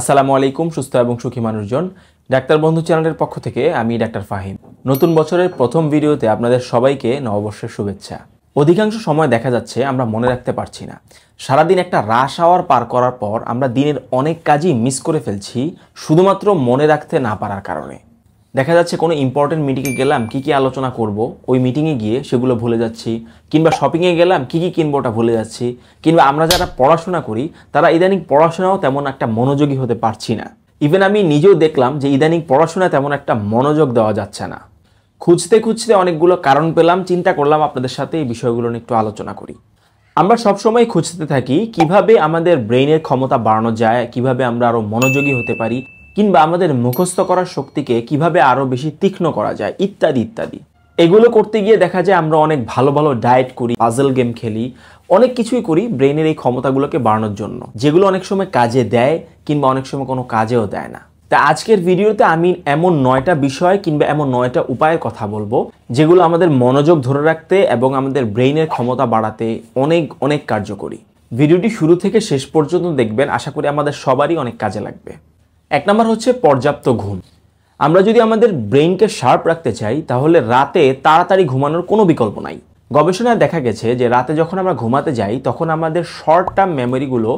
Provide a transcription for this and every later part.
আসসালামু আলাইকুম সুস্থ এবং সুখী মানুষজন ডাক্তার বন্ধু চ্যানেলের পক্ষ থেকে আমি ডাক্তার ফাহিম নতুন বছরের প্রথম ভিডিওতে আপনাদের সবাইকে নববর্ষের শুভেচ্ছা অধিকাংশ সময় দেখা যাচ্ছে আমরা মনে রাখতে পারছি না সারাদিন একটা রাশ আওয়ার পার করার পর আমরা দিনের অনেক কাজই মিস করে ফেলছি শুধুমাত্র মনে রাখতে না পারার কারণে দেখা যাচ্ছে কোনো ইম্পর্টেন্ট মিটিংয়ে গেলাম কি কি আলোচনা করব ওই মিটিংয়ে গিয়ে সেগুলো ভুলে যাচ্ছি কিংবা শপিংয়ে গেলাম কি কি কিনবো ওটা ভুলে যাচ্ছি কিংবা আমরা যারা পড়াশোনা করি তারা ইদানিং পড়াশোনাও তেমন একটা মনোযোগী হতে পারছি না ইভেন আমি নিজেও দেখলাম যে ইদানিং পড়াশোনা তেমন একটা মনোযোগ দেওয়া যাচ্ছে না খুঁজতে খুঁজতে অনেকগুলো কারণ পেলাম চিন্তা করলাম আপনাদের সাথে এই বিষয়গুলো নিয়ে একটু আলোচনা করি আমরা সবসময় খুঁজতে থাকি কিভাবে আমাদের ব্রেইনের ক্ষমতা বাড়ানো যায় কিভাবে আমরা আরও মনোযোগী হতে পারি কিংবা আমাদের মুখস্থ করার শক্তিকে কিভাবে আরও বেশি তীক্ষ্ণ করা যায় ইত্যাদি ইত্যাদি এগুলো করতে গিয়ে দেখা যায় আমরা অনেক ভালো ভালো ডায়েট করি পাজল গেম খেলি অনেক কিছুই করি ব্রেনের এই ক্ষমতাগুলোকে বাড়ানোর জন্য যেগুলো অনেক সময় কাজে দেয় কিংবা অনেক সময় কোনো কাজেও দেয় না তা আজকের ভিডিওতে আমি এমন নয়টা বিষয় কিংবা এমন নয়টা উপায়ের কথা বলবো যেগুলো আমাদের মনোযোগ ধরে রাখতে এবং আমাদের ব্রেইনের ক্ষমতা বাড়াতে অনেক অনেক কার্যকরী ভিডিওটি শুরু থেকে শেষ পর্যন্ত দেখবেন আশা করি আমাদের সবারই অনেক কাজে লাগবে এক নম্বর হচ্ছে পর্যাপ্ত ঘুম আমরা যদি আমাদের ব্রেনকে শার্প রাখতে চাই তাহলে রাতে তাড়াতাড়ি ঘুমানোর কোনো বিকল্প নাই গবেষণায় দেখা গেছে যে রাতে যখন আমরা ঘুমাতে যাই তখন আমাদের শর্ট টার্ম মেমোরিগুলো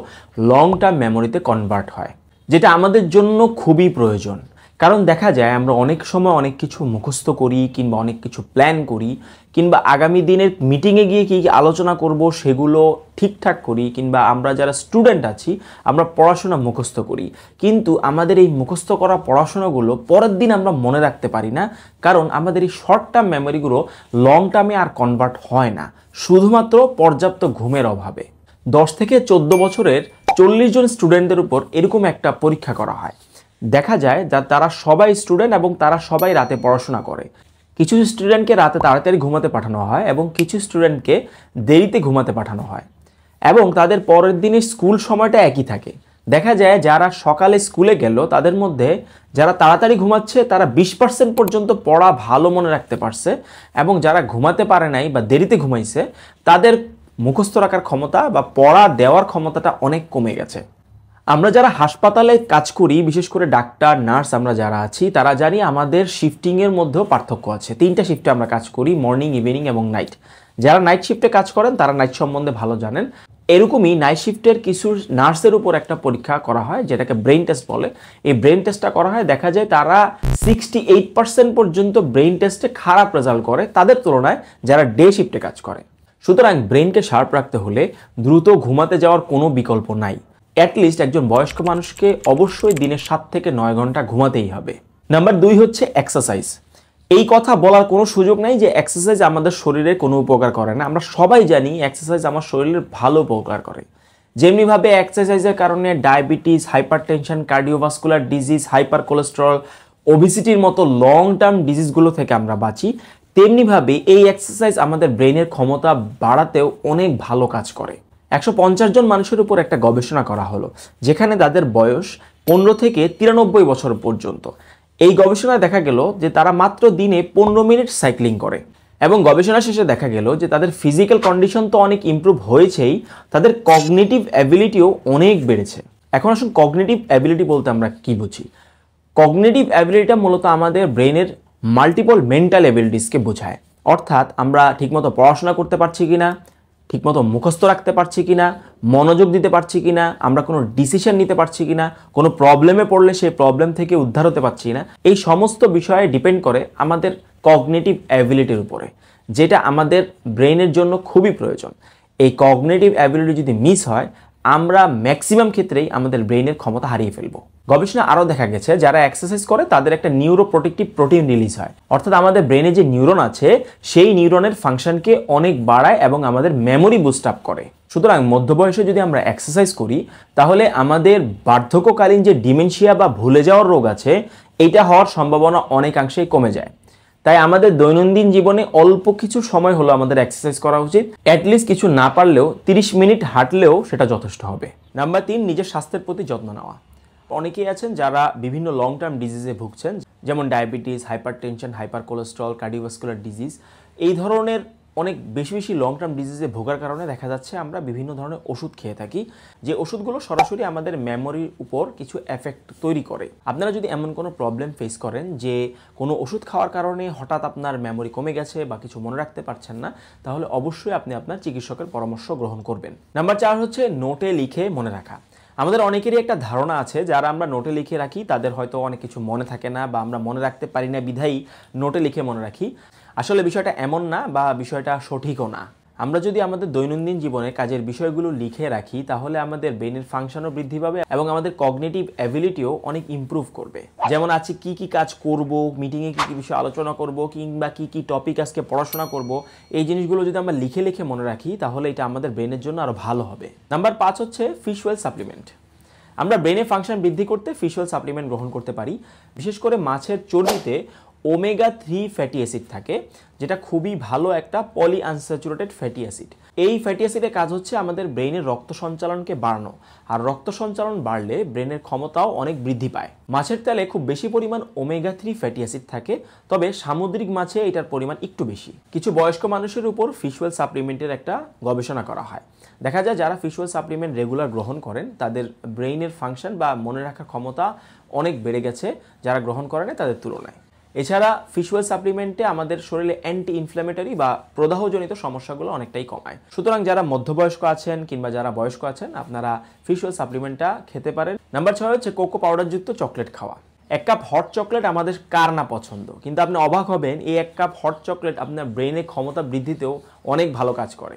লং টার্ম মেমোরিতে কনভার্ট হয় যেটা আমাদের জন্য খুবই প্রয়োজন কারণ দেখা যায় আমরা অনেক সময় অনেক কিছু মুখস্থ করি কিংবা অনেক কিছু প্ল্যান করি কিংবা আগামী দিনের মিটিংয়ে গিয়ে কী আলোচনা করব সেগুলো ঠিকঠাক করি কিংবা আমরা যারা স্টুডেন্ট আছি আমরা পড়াশোনা মুখস্থ করি কিন্তু আমাদের এই মুখস্থ করা পড়াশোনাগুলো পরের দিন আমরা মনে রাখতে পারি না কারণ আমাদের এই শর্ট টার্ম মেমোরিগুলো লং টার্মে আর কনভার্ট হয় না শুধুমাত্র পর্যাপ্ত ঘুমের অভাবে দশ থেকে চোদ্দ বছরের চল্লিশ জন স্টুডেন্টদের উপর এরকম একটা পরীক্ষা করা হয় দেখা যায় যা তারা সবাই স্টুডেন্ট এবং তারা সবাই রাতে পড়াশোনা করে কিছু স্টুডেন্টকে রাতে তাড়াতাড়ি ঘুমাতে পাঠানো হয় এবং কিছু স্টুডেন্টকে দেরিতে ঘুমাতে পাঠানো হয় এবং তাদের পরের দিনের স্কুল সময়টা একই থাকে দেখা যায় যারা সকালে স্কুলে গেল তাদের মধ্যে যারা তাড়াতাড়ি ঘুমাচ্ছে তারা বিশ পার্সেন্ট পর্যন্ত পড়া ভালো মনে রাখতে পারছে এবং যারা ঘুমাতে পারে নাই বা দেরিতে ঘুমাইছে তাদের মুখস্থ রাখার ক্ষমতা বা পড়া দেওয়ার ক্ষমতাটা অনেক কমে গেছে আমরা যারা হাসপাতালে কাজ করি বিশেষ করে ডাক্তার নার্স আমরা যারা আছি তারা জানি আমাদের শিফটিংয়ের মধ্যেও পার্থক্য আছে তিনটা শিফটে আমরা কাজ করি মর্নিং ইভিনিং এবং নাইট যারা নাইট শিফটে কাজ করেন তারা নাইট সম্বন্ধে ভালো জানেন এরকমই নাইট শিফটের কিছু নার্সের উপর একটা পরীক্ষা করা হয় যেটাকে ব্রেন টেস্ট বলে এই ব্রেন টেস্টটা করা হয় দেখা যায় তারা সিক্সটি এইট পার্সেন্ট পর্যন্ত ব্রেন টেস্টে খারাপ রেজাল্ট করে তাদের তুলনায় যারা ডে শিফটে কাজ করে সুতরাং ব্রেনকে শার্প রাখতে হলে দ্রুত ঘুমাতে যাওয়ার কোনো বিকল্প নাই অ্যাটলিস্ট একজন বয়স্ক মানুষকে অবশ্যই দিনে সাত থেকে নয় ঘন্টা ঘুমাতেই হবে নাম্বার দুই হচ্ছে এক্সারসাইজ এই কথা বলার কোনো সুযোগ নাই যে এক্সারসাইজ আমাদের শরীরে কোনো উপকার করে না আমরা সবাই জানি এক্সারসাইজ আমার শরীরের ভালো উপকার করে যেমনিভাবে এক্সারসাইজের কারণে diabetes hypertension cardiovascular disease hyper cholesterol ওবিসিটির মতো লং টার্ম ডিজিজগুলো থেকে আমরা বাঁচি তেমনিভাবে এই এক্সারসাইজ আমাদের ব্রেনের ক্ষমতা বাড়াতেও অনেক ভালো কাজ করে একশো জন মানুষের উপর একটা গবেষণা করা হলো যেখানে তাদের বয়স পনেরো থেকে তিরানব্বই বছর পর্যন্ত এই গবেষণায় দেখা গেল যে তারা মাত্র দিনে পনেরো মিনিট সাইক্লিং করে এবং গবেষণা শেষে দেখা গেল যে তাদের ফিজিক্যাল কন্ডিশন তো অনেক ইম্প্রুভ হয়েছেই তাদের কগনেটিভ অ্যাবিলিটিও অনেক বেড়েছে এখন আসুন কগনেটিভ অ্যাবিলিটি বলতে আমরা কি বুঝি কগনেটিভ অ্যাবিলিটিটা মূলত আমাদের ব্রেনের মাল্টিপল মেন্টাল অ্যাবিলিটিসকে বোঝায় অর্থাৎ আমরা ঠিকমতো পড়াশোনা করতে পারছি কি না ঠিকমতো মুখস্থ রাখতে পারছি কি না মনোযোগ দিতে পারছি কি না আমরা কোনো ডিসিশন নিতে পারছি কি না কোনো প্রবলেমে পড়লে সেই প্রবলেম থেকে উদ্ধার হতে পারছি না এই সমস্ত বিষয়ে ডিপেন্ড করে আমাদের কগনেটিভ অ্যাবিলিটির উপরে যেটা আমাদের ব্রেনের জন্য খুবই প্রয়োজন এই কগনেটিভ অ্যাবিলিটি যদি মিস হয় আমরা ম্যাক্সিমাম ক্ষেত্রেই আমাদের ব্রেনের ক্ষমতা হারিয়ে ফেলবো গবেষণা আরও দেখা গেছে যারা এক্সারসাইজ করে তাদের একটা নিউরো প্রোটিন রিলিজ হয় অর্থাৎ আমাদের ব্রেনে যে নিউরন আছে সেই নিউরনের ফাংশনকে অনেক বাড়ায় এবং আমাদের মেমোরি বুস্ট আপ করে সুতরাং মধ্যবয়সে যদি আমরা এক্সারসাইজ করি তাহলে আমাদের বার্ধক্যকালীন যে ডিমেনশিয়া বা ভুলে যাওয়ার রোগ আছে এটা হওয়ার সম্ভাবনা অনেকাংশেই কমে যায় তাই আমাদের দৈনন্দিন জীবনে অল্প কিছু সময় হলো আমাদের এক্সারসাইজ করা উচিত অ্যাটলিস্ট কিছু না পারলেও তিরিশ মিনিট হাঁটলেও সেটা যথেষ্ট হবে নাম্বার তিন নিজের স্বাস্থ্যের প্রতি যত্ন নেওয়া অনেকেই আছেন যারা বিভিন্ন লং টার্ম ডিজিজে ভুগছেন যেমন diabetes hypertension hyper cholesterol cardiovascular disease এই ধরনের অনেক বেশি বেশি লং টার্ম ডিজিজে ভোগার কারণে দেখা যাচ্ছে আমরা বিভিন্ন ধরনের ওষুধ খেয়ে থাকি যে ওষুধগুলো সরাসরি আমাদের মেমোরির উপর কিছু এফেক্ট তৈরি করে আপনারা যদি এমন কোনো প্রবলেম ফেস করেন যে কোনো ওষুধ খাওয়ার কারণে হঠাৎ আপনার মেমোরি কমে গেছে বা কিছু মনে রাখতে পারছেন না তাহলে অবশ্যই আপনি আপনার চিকিৎসকের পরামর্শ গ্রহণ করবেন নাম্বার চার হচ্ছে নোটে লিখে মনে রাখা আমাদের অনেকেরই একটা ধারণা আছে যারা আমরা নোটে লিখে রাখি তাদের হয়তো অনেক কিছু মনে থাকে না বা আমরা মনে রাখতে পারি না বিধায়ী নোটে লিখে মনে রাখি আসলে বিষয়টা এমন না বা বিষয়টা সঠিকও না আমরা যদি আমাদের দৈনন্দিন জীবনে কাজের বিষয়গুলো লিখে রাখি তাহলে আমাদের ব্রেনের ফাংশনও বৃদ্ধি পাবে এবং আমাদের কগনেটিভ অ্যাবিলিটিও অনেক ইম্প্রুভ করবে যেমন আছে কি কি কাজ করব মিটিংয়ে কী কী বিষয় আলোচনা করব কিংবা কি কি টপিক আজকে পড়াশোনা করব এই জিনিসগুলো যদি আমরা লিখে লিখে মনে রাখি তাহলে এটা আমাদের ব্রেনের জন্য আরও ভালো হবে নাম্বার পাঁচ হচ্ছে ফিশুয়াল সাপ্লিমেন্ট আমরা ব্রেনে ফাংশন বৃদ্ধি করতে ফিশুয়াল সাপ্লিমেন্ট গ্রহণ করতে পারি বিশেষ করে মাছের চর্বিতে ওমেগা থ্রি ফ্যাটি অ্যাসিড থাকে যেটা খুবই ভালো একটা পলি আনস্যাচুরেটেড ফ্যাটি অ্যাসিড এই ফ্যাটি অ্যাসিডের কাজ হচ্ছে আমাদের ব্রেইনের রক্ত সঞ্চালনকে বাড়ানো আর রক্ত সঞ্চালন বাড়লে ব্রেনের ক্ষমতাও অনেক বৃদ্ধি পায় মাছের তেলে খুব বেশি পরিমাণ ওমেগা থ্রি ফ্যাটি অ্যাসিড থাকে তবে সামুদ্রিক মাছে এটার পরিমাণ একটু বেশি কিছু বয়স্ক মানুষের উপর ফিশুয়াল সাপ্লিমেন্টের একটা গবেষণা করা হয় দেখা যায় যারা ফিশুয়াল সাপ্লিমেন্ট রেগুলার গ্রহণ করেন তাদের ব্রেইনের ফাংশন বা মনে রাখার ক্ষমতা অনেক বেড়ে গেছে যারা গ্রহণ করে তাদের তুলনায় এছাড়া ফিশুয়াল সাপ্লিমেন্টে আমাদের শরীরে অ্যান্টি ইনফ্ল্যামেটরি বা প্রদাহজনিত সমস্যাগুলো অনেকটাই কমায় সুতরাং যারা মধ্যবয়স্ক আছেন কিংবা যারা বয়স্ক আছেন আপনারা ফিশুয়াল সাপ্লিমেন্টটা খেতে পারেন নাম্বার ছয় হচ্ছে কোকো পাউডারযুক্ত চকলেট খাওয়া এক কাপ হট চকলেট আমাদের কার না পছন্দ কিন্তু আপনি অবাক হবেন এই এক কাপ হট চকলেট আপনার ব্রেনে ক্ষমতা বৃদ্ধিতেও অনেক ভালো কাজ করে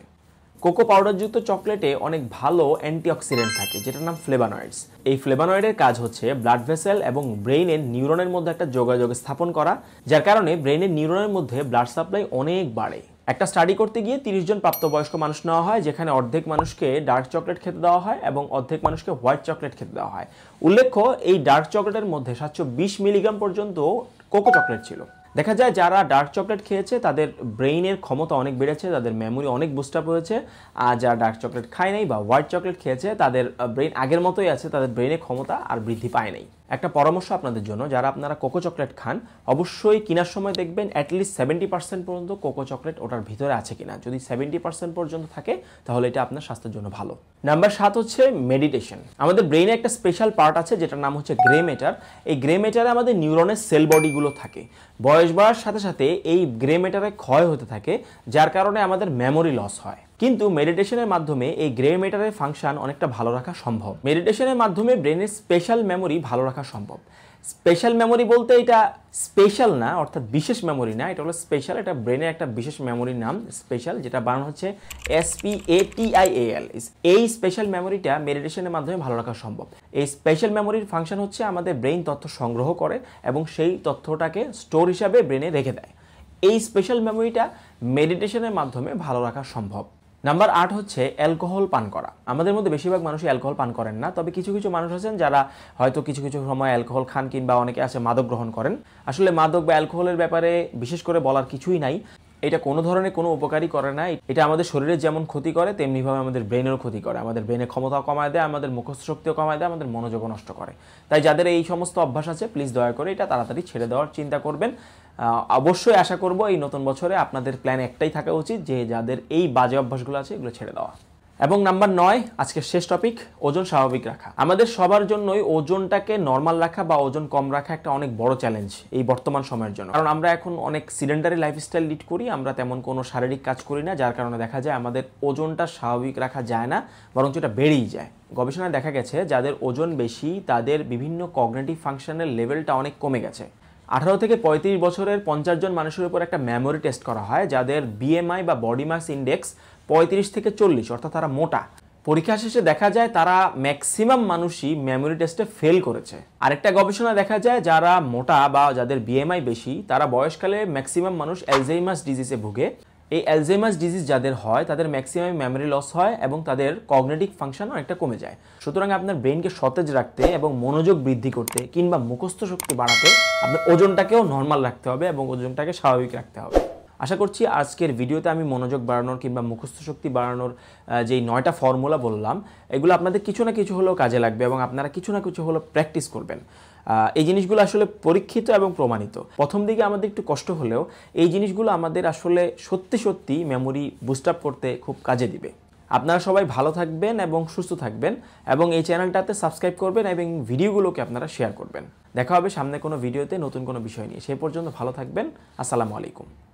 কোকো পাউডারযুক্ত চকলেটে অনেক ভালো অ্যান্টিঅক্সিডেন্ট থাকে যেটার নাম ফ্লেবানয়েডস এই ফ্লেবানয়েডের কাজ হচ্ছে ব্লাড ভেসেল এবং ব্রেইনের নিউরনের মধ্যে একটা যোগাযোগ স্থাপন করা যার কারণে ব্রেইনের নিউরনের মধ্যে ব্লাড সাপ্লাই অনেক বাড়ে একটা স্টাডি করতে গিয়ে তিরিশ জন প্রাপ্তবয়স্ক মানুষ নেওয়া হয় যেখানে অর্ধেক মানুষকে ডার্ক চকলেট খেতে দেওয়া হয় এবং অর্ধেক মানুষকে হোয়াইট চকলেট খেতে দেওয়া হয় উল্লেখ্য এই ডার্ক চকলেটের মধ্যে সাতশো মিলিগ্রাম পর্যন্ত কোকো চকলেট ছিল দেখা যায় যারা ডার্ক চকলেট খেয়েছে তাদের ব্রেইনের ক্ষমতা অনেক বেড়েছে তাদের মেমোরি অনেক বুস্ট আপ হয়েছে আর যারা ডার্ক চকলেট খায় নাই বা হোয়াইট চকলেট খেয়েছে তাদের ব্রেইন আগের মতোই আছে তাদের ব্রেনের ক্ষমতা আর বৃদ্ধি পায় নাই একটা পরামর্শ আপনাদের জন্য যারা আপনারা কোকো চকলেট খান অবশ্যই কেনার সময় দেখবেন অ্যাটলিস্ট সেভেন্টি পার্সেন্ট পর্যন্ত কোকো চকলেট ওটার ভিতরে আছে কিনা যদি সেভেন্টি পার্সেন্ট পর্যন্ত থাকে তাহলে এটা আপনার স্বাস্থ্যের জন্য ভালো নাম্বার সাত হচ্ছে মেডিটেশন আমাদের ব্রেইনে একটা স্পেশাল পার্ট আছে যেটার নাম হচ্ছে গ্রে মেটার এই গ্রে মেটারে আমাদের নিউরনের সেল বডিগুলো থাকে বয়স বাড়ার সাথে সাথে এই গ্রে মেটারে ক্ষয় হতে থাকে যার কারণে আমাদের মেমোরি লস হয় কিন্তু মেডিটেশনের মাধ্যমে এই গ্রে ম্যাটারের ফাংশন অনেকটা ভালো রাখা সম্ভব মেডিটেশনের মাধ্যমে ব্রেনের স্পেশাল মেমোরি ভালো রাখা সম্ভব স্পেশাল মেমোরি বলতে এটা স্পেশাল না অর্থাৎ বিশেষ মেমোরি না এটা হলো স্পেশাল এটা ব্রেনের একটা বিশেষ মেমোরির নাম স্পেশাল যেটা বানানো হচ্ছে SP A T I A এল এই স্পেশাল মেমোরিটা মেডিটেশনের মাধ্যমে ভালো রাখা সম্ভব এই স্পেশাল মেমোরির ফাংশন হচ্ছে আমাদের ব্রেন তথ্য সংগ্রহ করে এবং সেই তথ্যটাকে স্টোর হিসাবে ব্রেনে রেখে দেয় এই স্পেশাল মেমোরিটা মেডিটেশনের মাধ্যমে ভালো রাখা সম্ভব নাম্বার আট হচ্ছে অ্যালকোহল পান করা আমাদের মধ্যে বেশিরভাগ মানুষই অ্যালকোহল পান করেন না তবে কিছু কিছু মানুষ আছেন যারা হয়তো কিছু কিছু সময় অ্যালকোহল খান কিংবা অনেকে আছে মাদক গ্রহণ করেন আসলে মাদক বা অ্যালকোহলের ব্যাপারে বিশেষ করে বলার কিছুই নাই এটা কোনো ধরনের কোনো উপকারই করে না এটা আমাদের শরীরের যেমন ক্ষতি করে তেমনিভাবে আমাদের ব্রেনেরও ক্ষতি করে আমাদের ব্রেনে ক্ষমতাও কমায় দেয় আমাদের মুখস্থ শক্তিও কমায় দেয় আমাদের মনোযোগও নষ্ট করে তাই যাদের এই সমস্ত অভ্যাস আছে প্লিজ দয়া করে এটা তাড়াতাড়ি ছেড়ে দেওয়ার চিন্তা করবেন অবশ্যই আশা করব এই নতুন বছরে আপনাদের প্ল্যান একটাই থাকা উচিত যে যাদের এই বাজে অভ্যাসগুলো আছে এগুলো ছেড়ে দেওয়া এবং নাম্বার নয় আজকের শেষ টপিক ওজন স্বাভাবিক রাখা আমাদের সবার জন্যই ওজনটাকে নর্মাল রাখা বা ওজন কম রাখা একটা অনেক বড় চ্যালেঞ্জ এই বর্তমান সময়ের জন্য কারণ আমরা এখন অনেক সিলিন্ডারি লাইফস্টাইল লিড করি আমরা তেমন কোনো শারীরিক কাজ করি না যার কারণে দেখা যায় আমাদের ওজনটা স্বাভাবিক রাখা যায় না বরঞ্চ এটা বেড়েই যায় গবেষণায় দেখা গেছে যাদের ওজন বেশি তাদের বিভিন্ন কগনেটিভ ফাংশনের লেভেলটা অনেক কমে গেছে আঠারো থেকে পঁয়ত্রিশ বছরের পঞ্চাশ জন মানুষের উপর একটা মেমোরি টেস্ট করা হয় যাদের বিএমআই বা বডি মাস ইন্ডেক্স পঁয়ত্রিশ থেকে চল্লিশ অর্থাৎ তারা মোটা পরীক্ষা শেষে দেখা যায় তারা ম্যাক্সিমাম মানুষই মেমোরি টেস্টে ফেল করেছে আরেকটা গবেষণা দেখা যায় যারা মোটা বা যাদের বিএমআই বেশি তারা বয়সকালে ম্যাক্সিমাম মানুষ অ্যালজেইমাস ডিজিজে ভুগে এই অ্যালজেমাস ডিজিজ যাদের হয় তাদের ম্যাক্সিমাম মেমোরি লস হয় এবং তাদের কগনেটিক ফাংশন অনেকটা কমে যায় সুতরাং আপনার ব্রেনকে সতেজ রাখতে এবং মনোযোগ বৃদ্ধি করতে কিংবা মুখস্থ শক্তি বাড়াতে আপনার ওজনটাকেও নর্মাল রাখতে হবে এবং ওজনটাকে স্বাভাবিক রাখতে হবে আশা করছি আজকের ভিডিওতে আমি মনোযোগ বাড়ানোর কিংবা মুখস্থ শক্তি বাড়ানোর যেই নয়টা ফর্মুলা বললাম এগুলো আপনাদের কিছু না কিছু হলেও কাজে লাগবে এবং আপনারা কিছু না কিছু হলেও প্র্যাকটিস করবেন এই জিনিসগুলো আসলে পরীক্ষিত এবং প্রমাণিত প্রথম দিকে আমাদের একটু কষ্ট হলেও এই জিনিসগুলো আমাদের আসলে সত্যি সত্যি মেমোরি বুস্ট আপ করতে খুব কাজে দিবে আপনারা সবাই ভালো থাকবেন এবং সুস্থ থাকবেন এবং এই চ্যানেলটাতে সাবস্ক্রাইব করবেন এবং ভিডিওগুলোকে আপনারা শেয়ার করবেন দেখা হবে সামনে কোনো ভিডিওতে নতুন কোনো বিষয় নিয়ে সেই পর্যন্ত ভালো থাকবেন আসসালামু আলাইকুম